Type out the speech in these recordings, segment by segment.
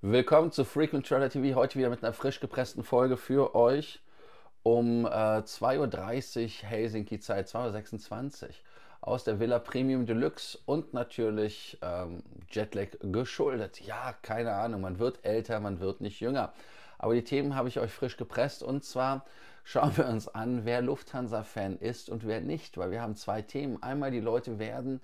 Willkommen zu Frequent Traveler TV. Heute wieder mit einer frisch gepressten Folge für euch um äh, 2.30 Uhr Helsinki Zeit, 2.26 Uhr aus der Villa Premium Deluxe und natürlich ähm, Jetlag geschuldet. Ja, keine Ahnung, man wird älter, man wird nicht jünger. Aber die Themen habe ich euch frisch gepresst und zwar schauen wir uns an, wer Lufthansa-Fan ist und wer nicht, weil wir haben zwei Themen. Einmal die Leute werden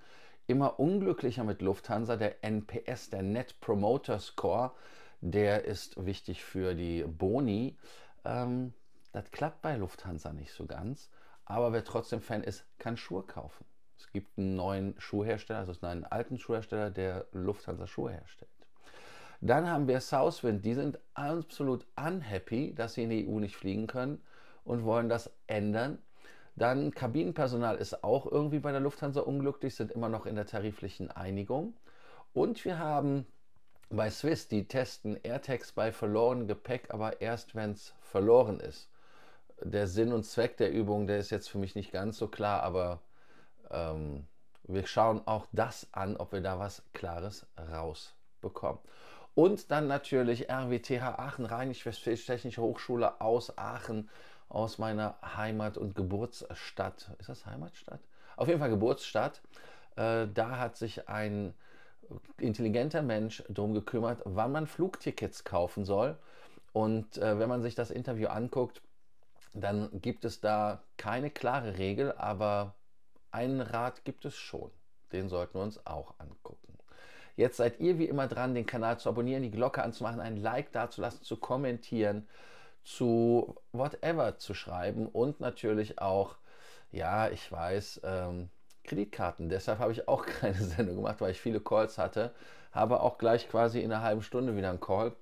immer unglücklicher mit Lufthansa. Der NPS, der Net Promoter Score, der ist wichtig für die Boni. Ähm, das klappt bei Lufthansa nicht so ganz. Aber wer trotzdem Fan ist, kann Schuhe kaufen. Es gibt einen neuen Schuhhersteller, also einen alten Schuhhersteller, der Lufthansa Schuhe herstellt. Dann haben wir Southwind, die sind absolut unhappy, dass sie in die EU nicht fliegen können und wollen das ändern dann Kabinenpersonal ist auch irgendwie bei der Lufthansa unglücklich, sind immer noch in der tariflichen Einigung. Und wir haben bei Swiss, die testen AirTags bei verlorenem Gepäck, aber erst wenn es verloren ist. Der Sinn und Zweck der Übung, der ist jetzt für mich nicht ganz so klar, aber ähm, wir schauen auch das an, ob wir da was Klares rausbekommen. Und dann natürlich RWTH Aachen, Rheinisch-Westfälisch Technische Hochschule aus Aachen aus meiner Heimat- und Geburtsstadt. Ist das Heimatstadt? Auf jeden Fall Geburtsstadt. Äh, da hat sich ein intelligenter Mensch darum gekümmert, wann man Flugtickets kaufen soll. Und äh, wenn man sich das Interview anguckt, dann gibt es da keine klare Regel, aber einen Rat gibt es schon. Den sollten wir uns auch angucken. Jetzt seid ihr wie immer dran, den Kanal zu abonnieren, die Glocke anzumachen, ein Like dazulassen, zu kommentieren zu whatever zu schreiben und natürlich auch, ja, ich weiß, ähm, Kreditkarten. Deshalb habe ich auch keine Sendung gemacht, weil ich viele Calls hatte. Habe auch gleich quasi in einer halben Stunde wieder einen Call.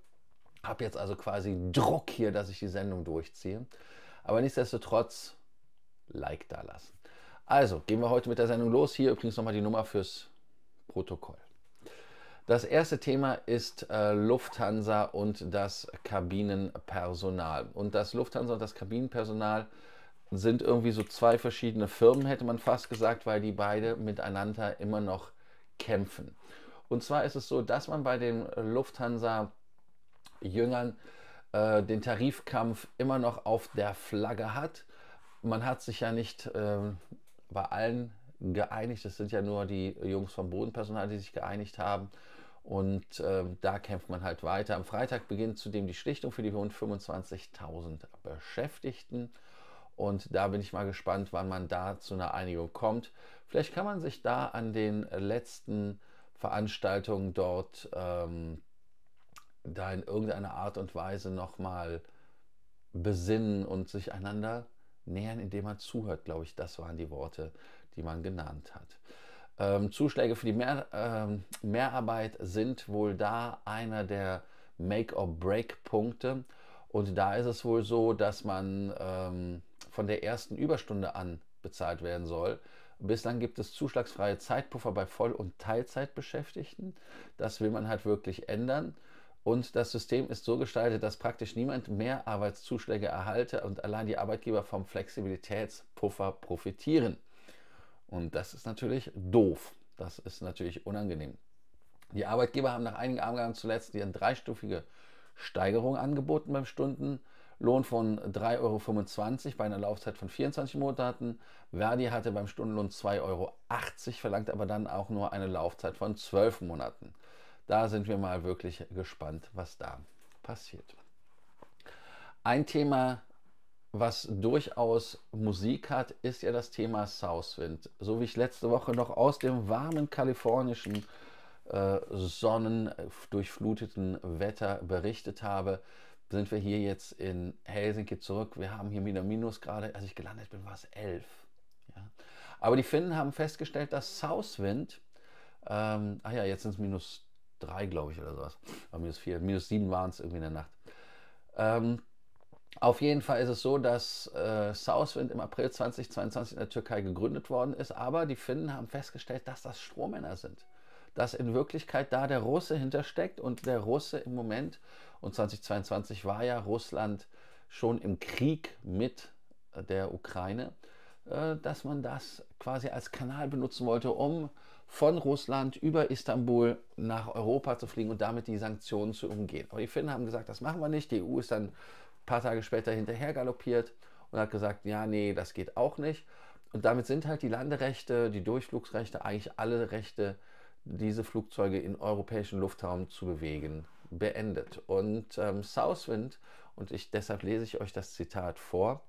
Habe jetzt also quasi Druck hier, dass ich die Sendung durchziehe. Aber nichtsdestotrotz, Like da lassen. Also, gehen wir heute mit der Sendung los. Hier übrigens nochmal die Nummer fürs Protokoll. Das erste Thema ist äh, Lufthansa und das Kabinenpersonal. Und das Lufthansa und das Kabinenpersonal sind irgendwie so zwei verschiedene Firmen, hätte man fast gesagt, weil die beide miteinander immer noch kämpfen. Und zwar ist es so, dass man bei den Lufthansa-Jüngern äh, den Tarifkampf immer noch auf der Flagge hat. Man hat sich ja nicht äh, bei allen geeinigt. Es sind ja nur die Jungs vom Bodenpersonal, die sich geeinigt haben. Und äh, da kämpft man halt weiter. Am Freitag beginnt zudem die Schlichtung für die rund 25.000 Beschäftigten. Und da bin ich mal gespannt, wann man da zu einer Einigung kommt. Vielleicht kann man sich da an den letzten Veranstaltungen dort ähm, da in irgendeiner Art und Weise nochmal besinnen und sich einander nähern, indem man zuhört, glaube ich. Das waren die Worte, die man genannt hat. Ähm, Zuschläge für die Mehr, ähm, Mehrarbeit sind wohl da einer der Make-or-Break-Punkte. Und da ist es wohl so, dass man ähm, von der ersten Überstunde an bezahlt werden soll. Bislang gibt es zuschlagsfreie Zeitpuffer bei Voll- und Teilzeitbeschäftigten. Das will man halt wirklich ändern. Und das System ist so gestaltet, dass praktisch niemand mehr Arbeitszuschläge erhalte und allein die Arbeitgeber vom Flexibilitätspuffer profitieren. Und das ist natürlich doof. Das ist natürlich unangenehm. Die Arbeitgeber haben nach einigen Angaben zuletzt die dreistufige Steigerung angeboten beim Stundenlohn von 3,25 Euro bei einer Laufzeit von 24 Monaten. Verdi hatte beim Stundenlohn 2,80 Euro, verlangt aber dann auch nur eine Laufzeit von 12 Monaten. Da sind wir mal wirklich gespannt, was da passiert. Ein Thema was durchaus Musik hat, ist ja das Thema Southwind. So wie ich letzte Woche noch aus dem warmen kalifornischen äh, sonnendurchfluteten Wetter berichtet habe, sind wir hier jetzt in Helsinki zurück. Wir haben hier wieder Minus gerade, Als ich gelandet bin, war es elf. Ja? Aber die Finnen haben festgestellt, dass Southwind, ähm, ach ja, jetzt sind es minus drei, glaube ich, oder sowas, oder minus vier, minus sieben waren es irgendwie in der Nacht. Ähm, auf jeden Fall ist es so, dass äh, Southwind im April 2022 in der Türkei gegründet worden ist, aber die Finnen haben festgestellt, dass das Strohmänner sind. Dass in Wirklichkeit da der Russe hintersteckt und der Russe im Moment, und 2022 war ja Russland schon im Krieg mit äh, der Ukraine, äh, dass man das quasi als Kanal benutzen wollte, um von Russland über Istanbul nach Europa zu fliegen und damit die Sanktionen zu umgehen. Aber die Finnen haben gesagt, das machen wir nicht. Die EU ist dann ein paar Tage später hinterher galoppiert und hat gesagt, ja, nee, das geht auch nicht. Und damit sind halt die Landerechte, die Durchflugsrechte, eigentlich alle Rechte, diese Flugzeuge in europäischen Luftraum zu bewegen, beendet. Und ähm, Southwind, und ich, deshalb lese ich euch das Zitat vor,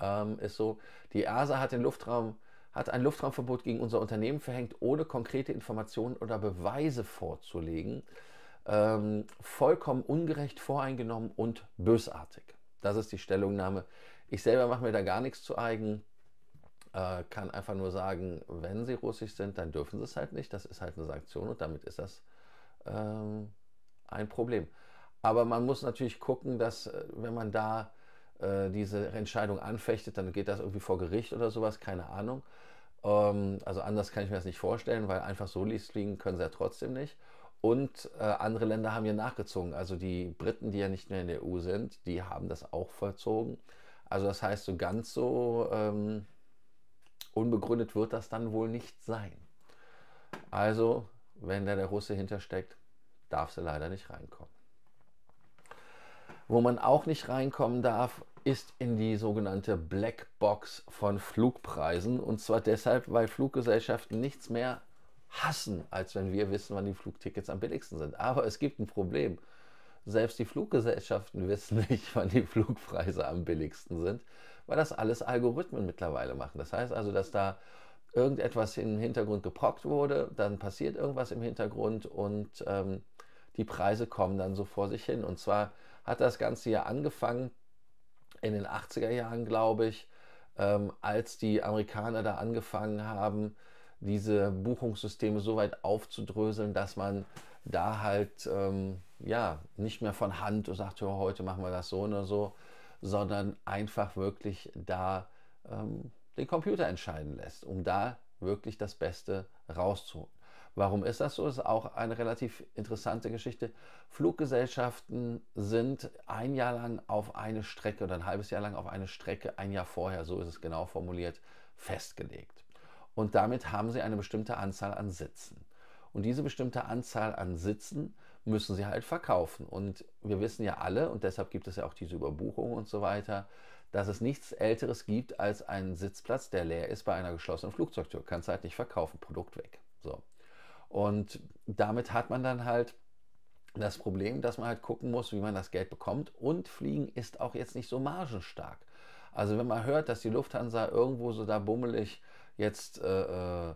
ähm, ist so, die EASA hat den Luftraum hat ein Luftraumverbot gegen unser Unternehmen verhängt, ohne konkrete Informationen oder Beweise vorzulegen ähm, vollkommen ungerecht, voreingenommen und bösartig. Das ist die Stellungnahme. Ich selber mache mir da gar nichts zu eigen, äh, kann einfach nur sagen, wenn sie russisch sind, dann dürfen sie es halt nicht. Das ist halt eine Sanktion und damit ist das ähm, ein Problem. Aber man muss natürlich gucken, dass äh, wenn man da äh, diese Entscheidung anfechtet, dann geht das irgendwie vor Gericht oder sowas, keine Ahnung. Ähm, also anders kann ich mir das nicht vorstellen, weil einfach so liegen können sie ja trotzdem nicht. Und äh, andere Länder haben hier nachgezogen. Also die Briten, die ja nicht mehr in der EU sind, die haben das auch vollzogen. Also das heißt, so ganz so ähm, unbegründet wird das dann wohl nicht sein. Also, wenn da der Russe hintersteckt, darf sie leider nicht reinkommen. Wo man auch nicht reinkommen darf, ist in die sogenannte Blackbox von Flugpreisen. Und zwar deshalb, weil Fluggesellschaften nichts mehr hassen, als wenn wir wissen, wann die Flugtickets am billigsten sind. Aber es gibt ein Problem. Selbst die Fluggesellschaften wissen nicht, wann die Flugpreise am billigsten sind, weil das alles Algorithmen mittlerweile machen. Das heißt also, dass da irgendetwas im Hintergrund geprockt wurde, dann passiert irgendwas im Hintergrund und ähm, die Preise kommen dann so vor sich hin. Und zwar hat das Ganze ja angefangen in den 80er Jahren, glaube ich, ähm, als die Amerikaner da angefangen haben, diese Buchungssysteme so weit aufzudröseln, dass man da halt ähm, ja nicht mehr von Hand und sagt, ja, heute machen wir das so oder so, sondern einfach wirklich da ähm, den Computer entscheiden lässt, um da wirklich das Beste rauszuholen. Warum ist das so? Das ist auch eine relativ interessante Geschichte. Fluggesellschaften sind ein Jahr lang auf eine Strecke oder ein halbes Jahr lang auf eine Strecke, ein Jahr vorher, so ist es genau formuliert, festgelegt und damit haben sie eine bestimmte Anzahl an Sitzen. Und diese bestimmte Anzahl an Sitzen müssen sie halt verkaufen. Und wir wissen ja alle, und deshalb gibt es ja auch diese Überbuchung und so weiter, dass es nichts Älteres gibt als einen Sitzplatz, der leer ist bei einer geschlossenen Flugzeugtür. Kannst halt nicht verkaufen, Produkt weg. So. Und damit hat man dann halt das Problem, dass man halt gucken muss, wie man das Geld bekommt. Und Fliegen ist auch jetzt nicht so margenstark. Also wenn man hört, dass die Lufthansa irgendwo so da bummelig jetzt äh, äh,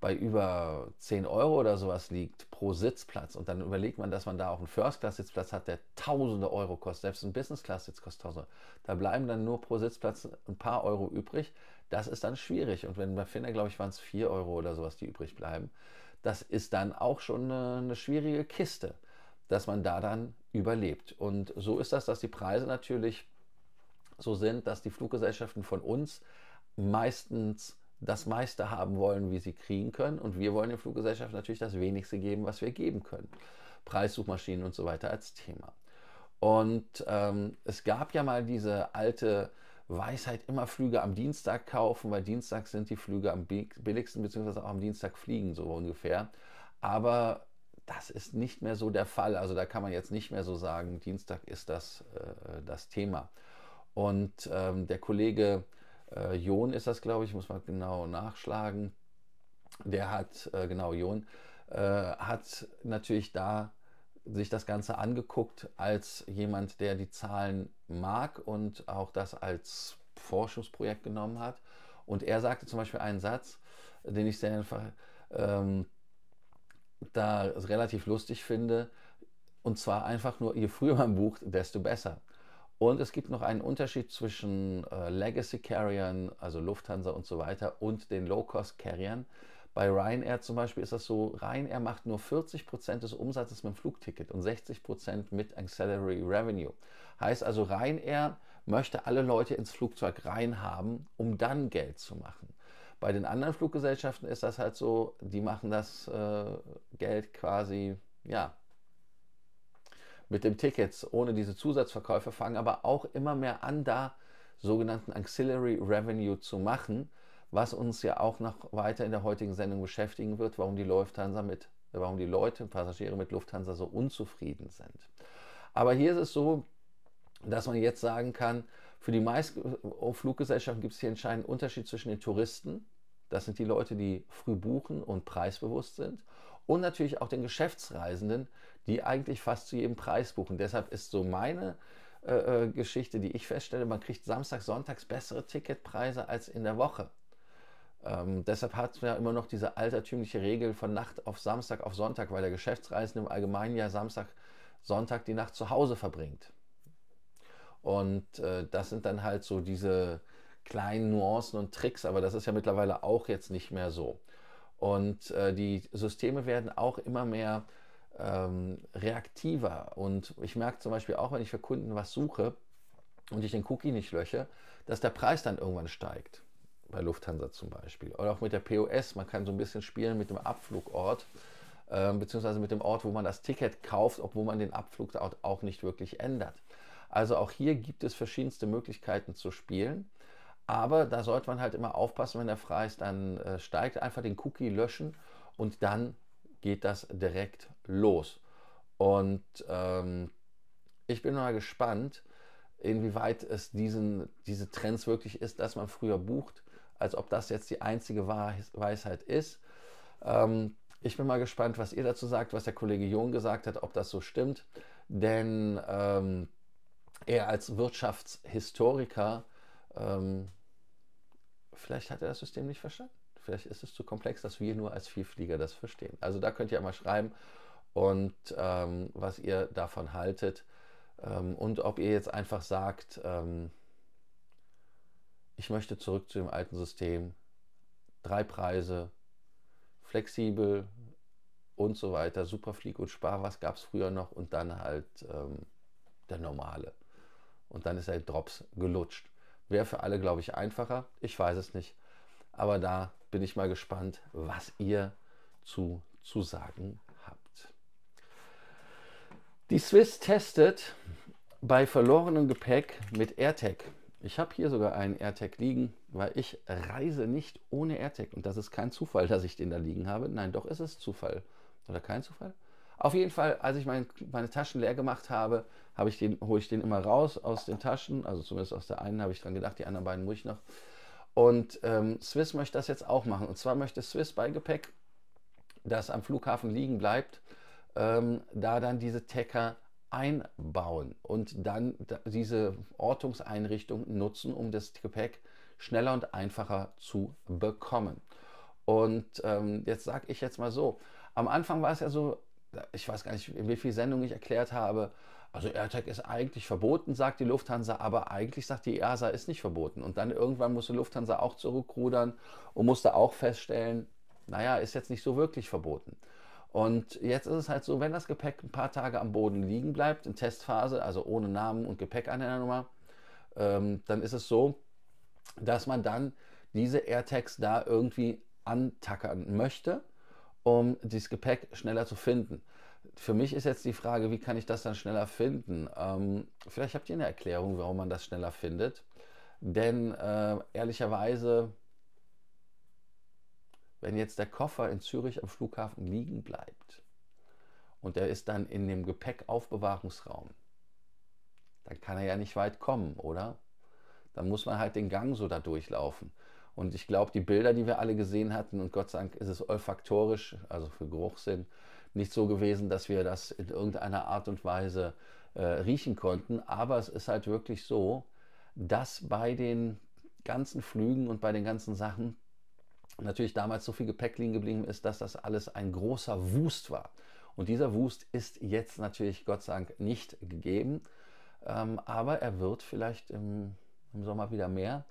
bei über 10 Euro oder sowas liegt pro Sitzplatz und dann überlegt man, dass man da auch einen First-Class-Sitzplatz hat, der tausende Euro kostet, selbst ein Business-Class-Sitz kostet tausende, da bleiben dann nur pro Sitzplatz ein paar Euro übrig, das ist dann schwierig und wenn bei Finner, glaube ich, waren es 4 Euro oder sowas, die übrig bleiben, das ist dann auch schon eine, eine schwierige Kiste, dass man da dann überlebt und so ist das, dass die Preise natürlich so sind, dass die Fluggesellschaften von uns meistens das meiste haben wollen, wie sie kriegen können. Und wir wollen den Fluggesellschaften natürlich das wenigste geben, was wir geben können. Preissuchmaschinen und so weiter als Thema. Und ähm, es gab ja mal diese alte Weisheit, immer Flüge am Dienstag kaufen, weil Dienstag sind die Flüge am billigsten, beziehungsweise auch am Dienstag fliegen, so ungefähr. Aber das ist nicht mehr so der Fall. Also da kann man jetzt nicht mehr so sagen, Dienstag ist das, äh, das Thema. Und ähm, der Kollege äh, Jon ist das, glaube ich, muss man genau nachschlagen. Der hat, äh, genau, John, äh, hat natürlich da sich das Ganze angeguckt als jemand, der die Zahlen mag und auch das als Forschungsprojekt genommen hat. Und er sagte zum Beispiel einen Satz, den ich sehr einfach ähm, da relativ lustig finde. Und zwar einfach nur, je früher man bucht, desto besser. Und es gibt noch einen Unterschied zwischen äh, Legacy Carriern, also Lufthansa und so weiter, und den Low-Cost Carriern. Bei Ryanair zum Beispiel ist das so, Ryanair macht nur 40% des Umsatzes mit dem Flugticket und 60% mit Ancillary Revenue. Heißt also, Ryanair möchte alle Leute ins Flugzeug reinhaben, um dann Geld zu machen. Bei den anderen Fluggesellschaften ist das halt so, die machen das äh, Geld quasi, ja, mit dem Tickets ohne diese Zusatzverkäufe fangen aber auch immer mehr an, da sogenannten Auxiliary Revenue zu machen, was uns ja auch noch weiter in der heutigen Sendung beschäftigen wird, warum die Lufthansa mit, warum die Leute, Passagiere mit Lufthansa so unzufrieden sind. Aber hier ist es so, dass man jetzt sagen kann, für die meisten oh, Fluggesellschaften gibt es hier einen entscheidenden Unterschied zwischen den Touristen, das sind die Leute, die früh buchen und preisbewusst sind, und natürlich auch den Geschäftsreisenden, die eigentlich fast zu jedem Preis buchen. Deshalb ist so meine äh, äh Geschichte, die ich feststelle, man kriegt Samstag, Sonntags bessere Ticketpreise als in der Woche. Ähm, deshalb hat man ja immer noch diese altertümliche Regel von Nacht auf Samstag auf Sonntag, weil der Geschäftsreisende im Allgemeinen ja Samstag, Sonntag die Nacht zu Hause verbringt. Und äh, das sind dann halt so diese kleinen Nuancen und Tricks, aber das ist ja mittlerweile auch jetzt nicht mehr so. Und äh, die Systeme werden auch immer mehr ähm, reaktiver. Und ich merke zum Beispiel auch, wenn ich für Kunden was suche und ich den Cookie nicht lösche, dass der Preis dann irgendwann steigt. Bei Lufthansa zum Beispiel. Oder auch mit der POS. Man kann so ein bisschen spielen mit dem Abflugort, äh, beziehungsweise mit dem Ort, wo man das Ticket kauft, obwohl man den Abflugort auch nicht wirklich ändert. Also auch hier gibt es verschiedenste Möglichkeiten zu spielen. Aber da sollte man halt immer aufpassen, wenn er frei ist, dann äh, steigt einfach den Cookie löschen und dann geht das direkt los. Und ähm, ich bin mal gespannt, inwieweit es diesen, diese Trends wirklich ist, dass man früher bucht, als ob das jetzt die einzige Weisheit ist. Ähm, ich bin mal gespannt, was ihr dazu sagt, was der Kollege Jung gesagt hat, ob das so stimmt. Denn ähm, er als Wirtschaftshistoriker ähm, vielleicht hat er das System nicht verstanden. Vielleicht ist es zu komplex, dass wir nur als Vielflieger das verstehen. Also da könnt ihr mal schreiben und ähm, was ihr davon haltet ähm, und ob ihr jetzt einfach sagt, ähm, ich möchte zurück zu dem alten System, drei Preise, flexibel und so weiter, Superflieg und Spar, was gab es früher noch und dann halt ähm, der normale. Und dann ist der halt Drops gelutscht. Wäre für alle, glaube ich, einfacher. Ich weiß es nicht. Aber da bin ich mal gespannt, was ihr zu, zu sagen habt. Die Swiss testet bei verlorenem Gepäck mit AirTag. Ich habe hier sogar einen AirTag liegen, weil ich reise nicht ohne AirTag. Und das ist kein Zufall, dass ich den da liegen habe. Nein, doch ist es Zufall. Oder kein Zufall? Auf jeden Fall, als ich mein, meine Taschen leer gemacht habe, habe ich den, hole ich den immer raus aus den Taschen. Also zumindest aus der einen habe ich dran gedacht, die anderen beiden muss ich noch. Und ähm, Swiss möchte das jetzt auch machen. Und zwar möchte Swiss bei Gepäck, das am Flughafen liegen bleibt, ähm, da dann diese Tacker einbauen und dann diese Ortungseinrichtung nutzen, um das Gepäck schneller und einfacher zu bekommen. Und ähm, jetzt sage ich jetzt mal so, am Anfang war es ja so, ich weiß gar nicht, in wie viel Sendungen ich erklärt habe, also AirTag ist eigentlich verboten, sagt die Lufthansa, aber eigentlich sagt die EASA ist nicht verboten. Und dann irgendwann musste Lufthansa auch zurückrudern und musste auch feststellen, naja, ist jetzt nicht so wirklich verboten. Und jetzt ist es halt so, wenn das Gepäck ein paar Tage am Boden liegen bleibt, in Testphase, also ohne Namen und Gepäck an der Nummer, ähm, dann ist es so, dass man dann diese AirTags da irgendwie antackern möchte um dieses Gepäck schneller zu finden. Für mich ist jetzt die Frage, wie kann ich das dann schneller finden? Ähm, vielleicht habt ihr eine Erklärung, warum man das schneller findet. Denn äh, ehrlicherweise, wenn jetzt der Koffer in Zürich am Flughafen liegen bleibt und er ist dann in dem Gepäckaufbewahrungsraum, dann kann er ja nicht weit kommen, oder? Dann muss man halt den Gang so da durchlaufen. Und ich glaube, die Bilder, die wir alle gesehen hatten, und Gott sei Dank ist es olfaktorisch, also für Geruchssinn, nicht so gewesen, dass wir das in irgendeiner Art und Weise äh, riechen konnten. Aber es ist halt wirklich so, dass bei den ganzen Flügen und bei den ganzen Sachen natürlich damals so viel Gepäck liegen geblieben ist, dass das alles ein großer Wust war. Und dieser Wust ist jetzt natürlich Gott sei Dank nicht gegeben, ähm, aber er wird vielleicht im, im Sommer wieder mehr.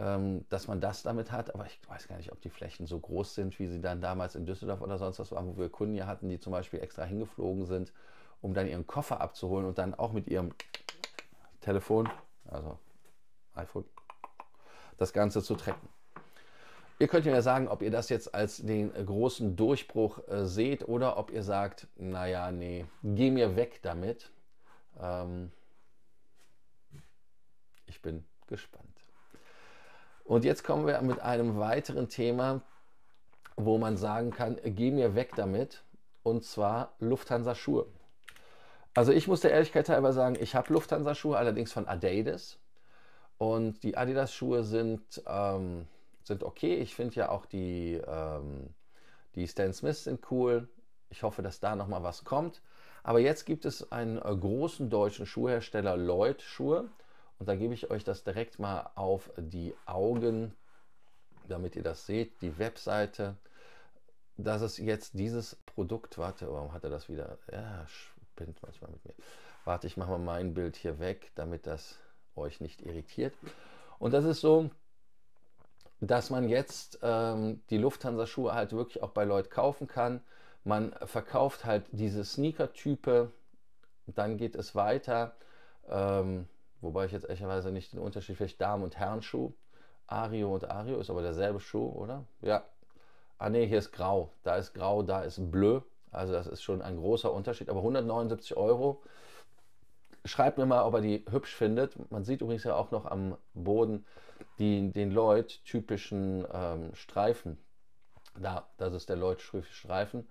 Ähm, dass man das damit hat. Aber ich weiß gar nicht, ob die Flächen so groß sind, wie sie dann damals in Düsseldorf oder sonst was waren, wo wir Kunden hier hatten, die zum Beispiel extra hingeflogen sind, um dann ihren Koffer abzuholen und dann auch mit ihrem Telefon, also iPhone, das Ganze zu tracken. Ihr könnt mir sagen, ob ihr das jetzt als den großen Durchbruch äh, seht oder ob ihr sagt, naja, nee, geh mir weg damit. Ähm, ich bin gespannt. Und jetzt kommen wir mit einem weiteren Thema, wo man sagen kann, geh mir weg damit, und zwar Lufthansa Schuhe. Also ich muss der Ehrlichkeit halber sagen, ich habe Lufthansa Schuhe, allerdings von Adidas. Und die Adidas Schuhe sind, ähm, sind okay. Ich finde ja auch die, ähm, die Stan Smiths sind cool. Ich hoffe, dass da nochmal was kommt. Aber jetzt gibt es einen äh, großen deutschen Schuhhersteller, Lloyd Schuhe. Und da gebe ich euch das direkt mal auf die Augen, damit ihr das seht, die Webseite. Das ist jetzt dieses Produkt, warte, warum hat er das wieder? Ja, spinnt manchmal mit mir. Warte, ich mache mal mein Bild hier weg, damit das euch nicht irritiert. Und das ist so, dass man jetzt ähm, die Lufthansa-Schuhe halt wirklich auch bei Leuten kaufen kann. Man verkauft halt diese Sneaker-Type. Dann geht es weiter. Ähm, Wobei ich jetzt ehrlicherweise nicht den Unterschied, vielleicht Damen- und Herrenschuh. Ario und Ario ist aber derselbe Schuh, oder? Ja. Ah ne, hier ist grau. Da ist grau, da ist bleu. Also das ist schon ein großer Unterschied. Aber 179 Euro. Schreibt mir mal, ob er die hübsch findet. Man sieht übrigens ja auch noch am Boden die, den Lloyd typischen ähm, Streifen. Da, das ist der Lloyd Streifen.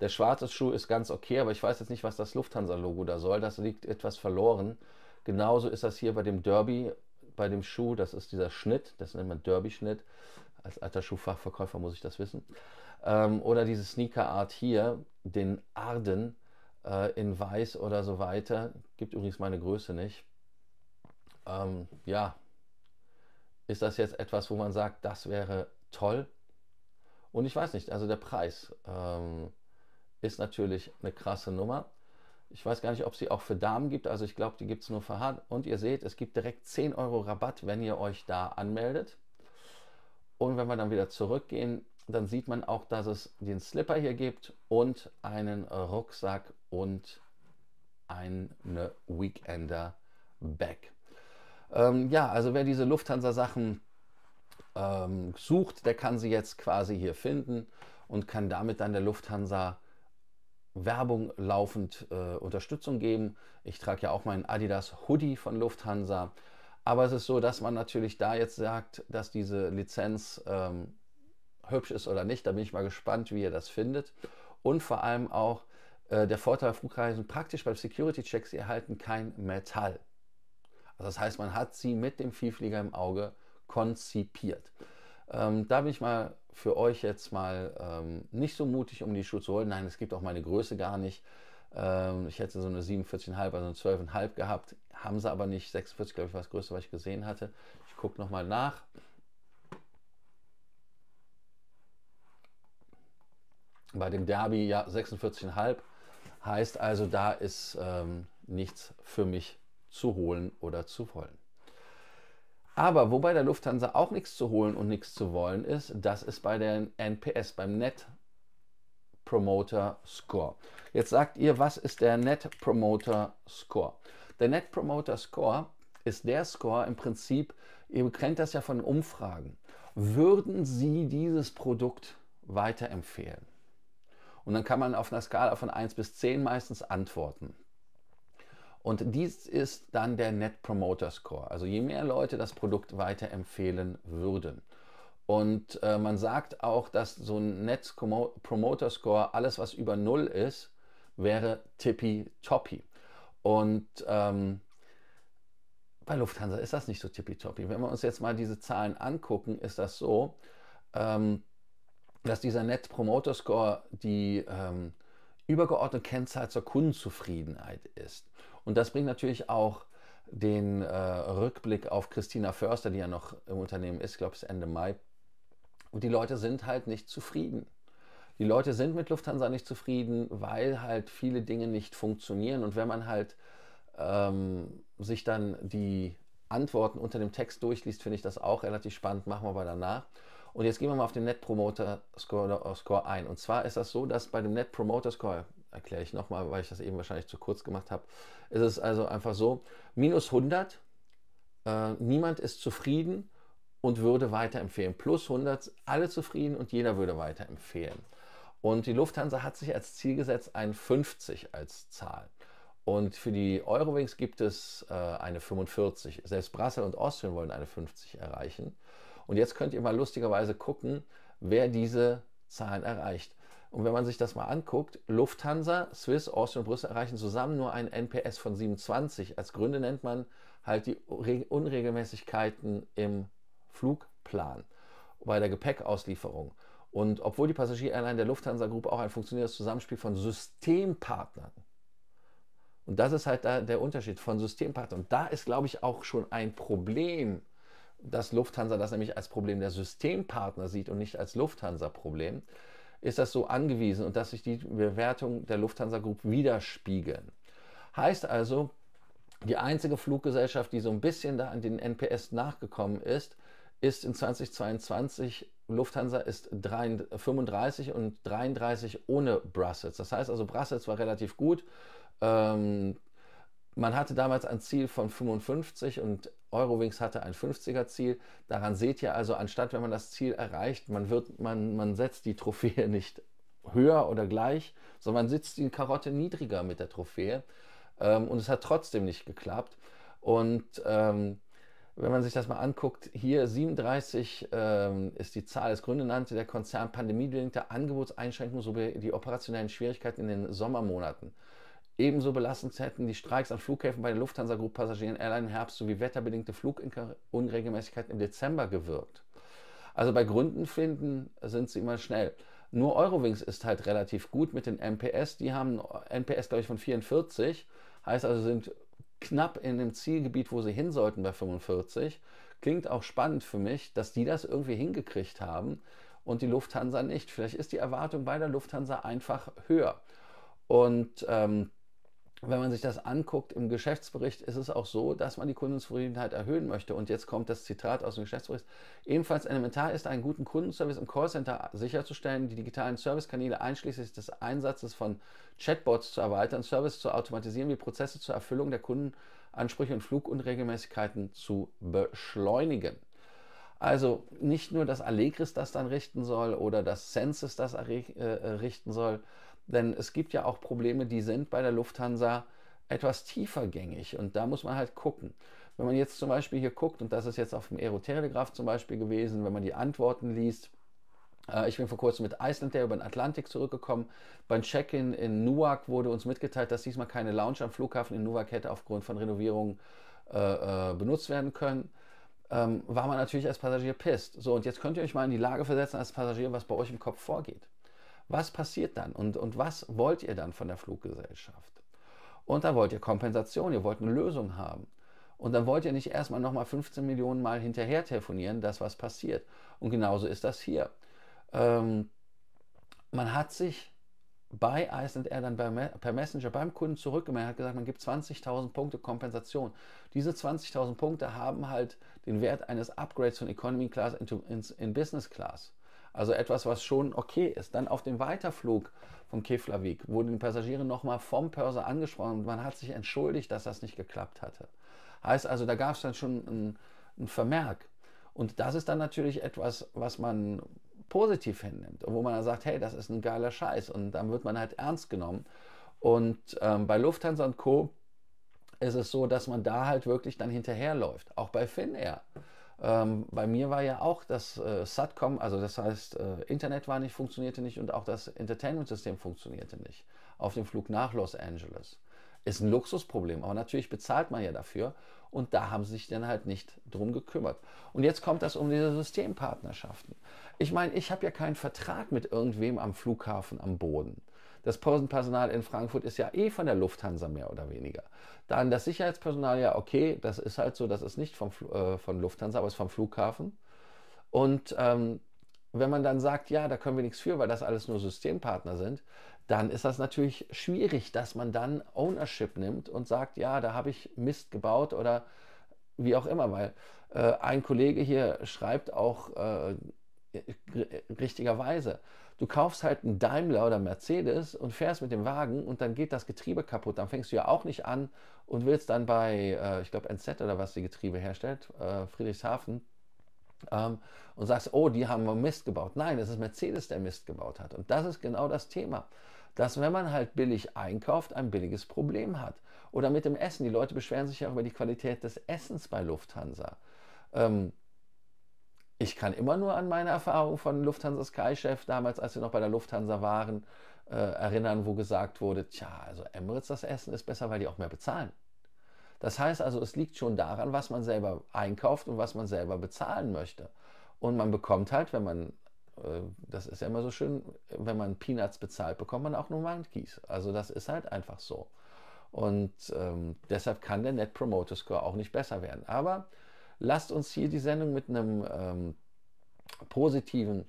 Der schwarze Schuh ist ganz okay, aber ich weiß jetzt nicht, was das Lufthansa-Logo da soll. Das liegt etwas verloren. Genauso ist das hier bei dem Derby, bei dem Schuh, das ist dieser Schnitt, das nennt man Derby-Schnitt. Als alter Schuhfachverkäufer muss ich das wissen. Ähm, oder diese Sneaker-Art hier, den Arden äh, in Weiß oder so weiter. Gibt übrigens meine Größe nicht. Ähm, ja, ist das jetzt etwas, wo man sagt, das wäre toll? Und ich weiß nicht, also der Preis ähm, ist natürlich eine krasse Nummer. Ich weiß gar nicht, ob sie auch für Damen gibt. Also ich glaube, die gibt es nur für Herren. Und ihr seht, es gibt direkt 10 Euro Rabatt, wenn ihr euch da anmeldet. Und wenn wir dann wieder zurückgehen, dann sieht man auch, dass es den Slipper hier gibt und einen Rucksack und eine Weekender Bag. Ähm, ja, also wer diese Lufthansa-Sachen ähm, sucht, der kann sie jetzt quasi hier finden und kann damit dann der Lufthansa Werbung laufend äh, Unterstützung geben. Ich trage ja auch meinen Adidas Hoodie von Lufthansa. Aber es ist so, dass man natürlich da jetzt sagt, dass diese Lizenz ähm, hübsch ist oder nicht. Da bin ich mal gespannt, wie ihr das findet. Und vor allem auch äh, der Vorteil Flugreisen praktisch beim Security Check, sie erhalten kein Metall. Also das heißt, man hat sie mit dem Vielflieger im Auge konzipiert. Ähm, da bin ich mal für euch jetzt mal ähm, nicht so mutig, um die Schuhe zu holen. Nein, es gibt auch meine Größe gar nicht. Ähm, ich hätte so eine 47,5, also eine 12,5 gehabt. Haben sie aber nicht. 46, glaube ich, war das Größte, was ich gesehen hatte. Ich gucke nochmal nach. Bei dem Derby ja 46,5. Heißt also, da ist ähm, nichts für mich zu holen oder zu wollen. Aber wobei der Lufthansa auch nichts zu holen und nichts zu wollen ist, das ist bei den NPS, beim Net Promoter Score. Jetzt sagt ihr, was ist der Net Promoter Score? Der Net Promoter Score ist der Score im Prinzip, ihr kennt das ja von Umfragen. Würden Sie dieses Produkt weiterempfehlen? Und dann kann man auf einer Skala von 1 bis 10 meistens antworten. Und dies ist dann der Net Promoter Score. Also je mehr Leute das Produkt weiterempfehlen würden. Und äh, man sagt auch, dass so ein Net Promoter Score, alles was über Null ist, wäre tippitoppi. Und ähm, bei Lufthansa ist das nicht so tippitoppi. Wenn wir uns jetzt mal diese Zahlen angucken, ist das so, ähm, dass dieser Net Promoter Score die ähm, übergeordnete Kennzahl zur Kundenzufriedenheit ist. Und das bringt natürlich auch den äh, Rückblick auf Christina Förster, die ja noch im Unternehmen ist, glaube ich, Ende Mai. Und die Leute sind halt nicht zufrieden. Die Leute sind mit Lufthansa nicht zufrieden, weil halt viele Dinge nicht funktionieren. Und wenn man halt ähm, sich dann die Antworten unter dem Text durchliest, finde ich das auch relativ spannend. Machen wir aber danach. Und jetzt gehen wir mal auf den Net Promoter Score, Score ein. Und zwar ist das so, dass bei dem Net Promoter Score, erkläre ich nochmal, weil ich das eben wahrscheinlich zu kurz gemacht habe. Es ist also einfach so, minus 100, äh, niemand ist zufrieden und würde weiterempfehlen. Plus 100, alle zufrieden und jeder würde weiterempfehlen. Und die Lufthansa hat sich als Ziel gesetzt, ein 50 als Zahl. Und für die Eurowings gibt es äh, eine 45. Selbst Brassel und Austrian wollen eine 50 erreichen. Und jetzt könnt ihr mal lustigerweise gucken, wer diese Zahlen erreicht. Und wenn man sich das mal anguckt, Lufthansa, Swiss, Austrian und Brüssel erreichen zusammen nur einen NPS von 27. Als Gründe nennt man halt die Unregelmäßigkeiten im Flugplan bei der Gepäckauslieferung. Und obwohl die Passagier-Airline der Lufthansa gruppe auch ein funktionierendes Zusammenspiel von Systempartnern und das ist halt da der Unterschied von Systempartnern. Und da ist, glaube ich, auch schon ein Problem, dass Lufthansa das nämlich als Problem der Systempartner sieht und nicht als Lufthansa-Problem ist das so angewiesen und dass sich die Bewertungen der Lufthansa Group widerspiegeln. Heißt also, die einzige Fluggesellschaft, die so ein bisschen da an den NPS nachgekommen ist, ist in 2022 Lufthansa ist 35 und 33 ohne Brussels. Das heißt also, Brussels war relativ gut. Ähm, man hatte damals ein Ziel von 55 und Eurowings hatte ein 50er Ziel. Daran seht ihr also, anstatt wenn man das Ziel erreicht, man, wird, man, man setzt die Trophäe nicht höher oder gleich, sondern man sitzt die Karotte niedriger mit der Trophäe. Ähm, und es hat trotzdem nicht geklappt. Und ähm, wenn man sich das mal anguckt, hier 37 ähm, ist die Zahl. Als Gründe nannte der Konzern pandemiebedingte Angebotseinschränkungen sowie die operationellen Schwierigkeiten in den Sommermonaten. Ebenso belastend hätten die Streiks an Flughäfen bei der Lufthansa Group Passagieren Airline im Herbst sowie wetterbedingte Flugunregelmäßigkeiten im Dezember gewirkt. Also bei Gründen finden sind sie immer schnell. Nur Eurowings ist halt relativ gut mit den MPS. Die haben NPS, glaube ich, von 44. Heißt also, sind knapp in dem Zielgebiet, wo sie hin sollten bei 45. Klingt auch spannend für mich, dass die das irgendwie hingekriegt haben und die Lufthansa nicht. Vielleicht ist die Erwartung bei der Lufthansa einfach höher. Und ähm, wenn man sich das anguckt im Geschäftsbericht, ist es auch so, dass man die Kundenzufriedenheit erhöhen möchte. Und jetzt kommt das Zitat aus dem Geschäftsbericht. Ebenfalls elementar ist, einen guten Kundenservice im Callcenter sicherzustellen, die digitalen Servicekanäle einschließlich des Einsatzes von Chatbots zu erweitern, Service zu automatisieren, die Prozesse zur Erfüllung der Kundenansprüche und Flugunregelmäßigkeiten zu beschleunigen. Also nicht nur, dass Allegris das dann richten soll oder dass Census das äh, richten soll, denn es gibt ja auch Probleme, die sind bei der Lufthansa etwas tiefergängig und da muss man halt gucken. Wenn man jetzt zum Beispiel hier guckt, und das ist jetzt auf dem Aerotelegraph zum Beispiel gewesen, wenn man die Antworten liest, äh, ich bin vor kurzem mit Iceland Air über den Atlantik zurückgekommen. Beim Check-in in Newark wurde uns mitgeteilt, dass diesmal keine Lounge am Flughafen in Newark hätte aufgrund von Renovierungen äh, äh, benutzt werden können. Ähm, war man natürlich als Passagier pisst. So, und jetzt könnt ihr euch mal in die Lage versetzen als Passagier, was bei euch im Kopf vorgeht was passiert dann und, und was wollt ihr dann von der Fluggesellschaft? Und dann wollt ihr Kompensation, ihr wollt eine Lösung haben. Und dann wollt ihr nicht erstmal nochmal 15 Millionen Mal hinterher telefonieren, dass was passiert. Und genauso ist das hier. Ähm, man hat sich bei Iceland Air dann per Messenger beim Kunden zurückgemeldet, hat gesagt, man gibt 20.000 Punkte Kompensation. Diese 20.000 Punkte haben halt den Wert eines Upgrades von Economy Class in, in Business Class. Also etwas, was schon okay ist. Dann auf dem Weiterflug von Keflavik wurden die Passagiere nochmal vom Pörser angesprochen und man hat sich entschuldigt, dass das nicht geklappt hatte. Heißt also, da gab es dann schon einen, einen Vermerk. Und das ist dann natürlich etwas, was man positiv hinnimmt, wo man dann sagt, hey, das ist ein geiler Scheiß und dann wird man halt ernst genommen. Und ähm, bei Lufthansa und Co. ist es so, dass man da halt wirklich dann hinterherläuft, auch bei Finnair. Ähm, bei mir war ja auch das äh, Satcom, also das heißt, äh, Internet war nicht, funktionierte nicht und auch das Entertainment-System funktionierte nicht. Auf dem Flug nach Los Angeles. Ist ein Luxusproblem, aber natürlich bezahlt man ja dafür und da haben sie sich dann halt nicht drum gekümmert. Und jetzt kommt das um diese Systempartnerschaften. Ich meine, ich habe ja keinen Vertrag mit irgendwem am Flughafen am Boden. Das Pausenpersonal in Frankfurt ist ja eh von der Lufthansa mehr oder weniger. Dann das Sicherheitspersonal, ja, okay, das ist halt so, das ist nicht vom, äh, von Lufthansa, aber es ist vom Flughafen. Und ähm, wenn man dann sagt, ja, da können wir nichts für, weil das alles nur Systempartner sind, dann ist das natürlich schwierig, dass man dann Ownership nimmt und sagt, ja, da habe ich Mist gebaut oder wie auch immer, weil äh, ein Kollege hier schreibt auch äh, richtigerweise, Du kaufst halt einen Daimler oder Mercedes und fährst mit dem Wagen und dann geht das Getriebe kaputt. Dann fängst du ja auch nicht an und willst dann bei, äh, ich glaube, NZ oder was die Getriebe herstellt, äh, Friedrichshafen, ähm, und sagst, oh, die haben Mist gebaut. Nein, es ist Mercedes, der Mist gebaut hat. Und das ist genau das Thema. Dass wenn man halt billig einkauft, ein billiges Problem hat. Oder mit dem Essen. Die Leute beschweren sich ja auch über die Qualität des Essens bei Lufthansa. Ähm, ich kann immer nur an meine Erfahrung von Lufthansa Sky-Chef damals, als wir noch bei der Lufthansa waren, äh, erinnern, wo gesagt wurde, tja, also Emirates das Essen ist besser, weil die auch mehr bezahlen. Das heißt also, es liegt schon daran, was man selber einkauft und was man selber bezahlen möchte. Und man bekommt halt, wenn man, äh, das ist ja immer so schön, wenn man Peanuts bezahlt, bekommt man auch nur Monkeys. Also das ist halt einfach so. Und ähm, deshalb kann der Net Promoter Score auch nicht besser werden. Aber Lasst uns hier die Sendung mit einem ähm, positiven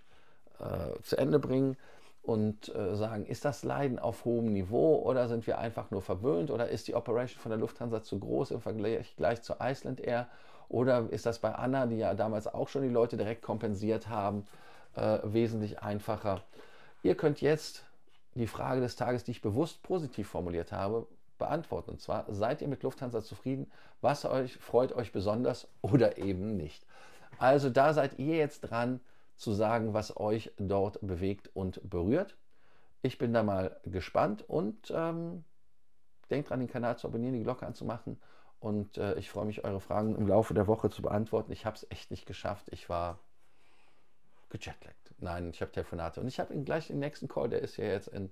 äh, zu Ende bringen und äh, sagen, ist das Leiden auf hohem Niveau oder sind wir einfach nur verwöhnt oder ist die Operation von der Lufthansa zu groß im Vergleich zu Iceland Air oder ist das bei Anna, die ja damals auch schon die Leute direkt kompensiert haben, äh, wesentlich einfacher? Ihr könnt jetzt die Frage des Tages, die ich bewusst positiv formuliert habe, beantworten. Und zwar, seid ihr mit Lufthansa zufrieden? Was euch freut euch besonders oder eben nicht? Also da seid ihr jetzt dran zu sagen, was euch dort bewegt und berührt. Ich bin da mal gespannt und ähm, denkt dran, den Kanal zu abonnieren, die Glocke anzumachen. Und äh, ich freue mich, eure Fragen im Laufe der Woche zu beantworten. Ich habe es echt nicht geschafft. Ich war gejetlaggt. Nein, ich habe Telefonate. Und ich habe ihn gleich den nächsten Call, der ist ja jetzt in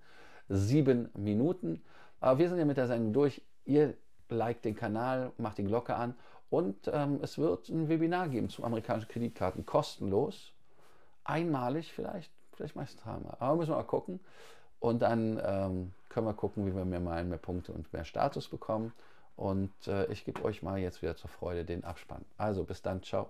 sieben Minuten. Aber äh, wir sind ja mit der Sendung durch. Ihr liked den Kanal, macht die Glocke an und ähm, es wird ein Webinar geben zu amerikanischen Kreditkarten. Kostenlos. Einmalig vielleicht, vielleicht meistens dreimal. Aber müssen wir mal gucken. Und dann ähm, können wir gucken, wie wir mehr Meilen, mehr Punkte und mehr Status bekommen. Und äh, ich gebe euch mal jetzt wieder zur Freude den Abspann. Also bis dann, ciao.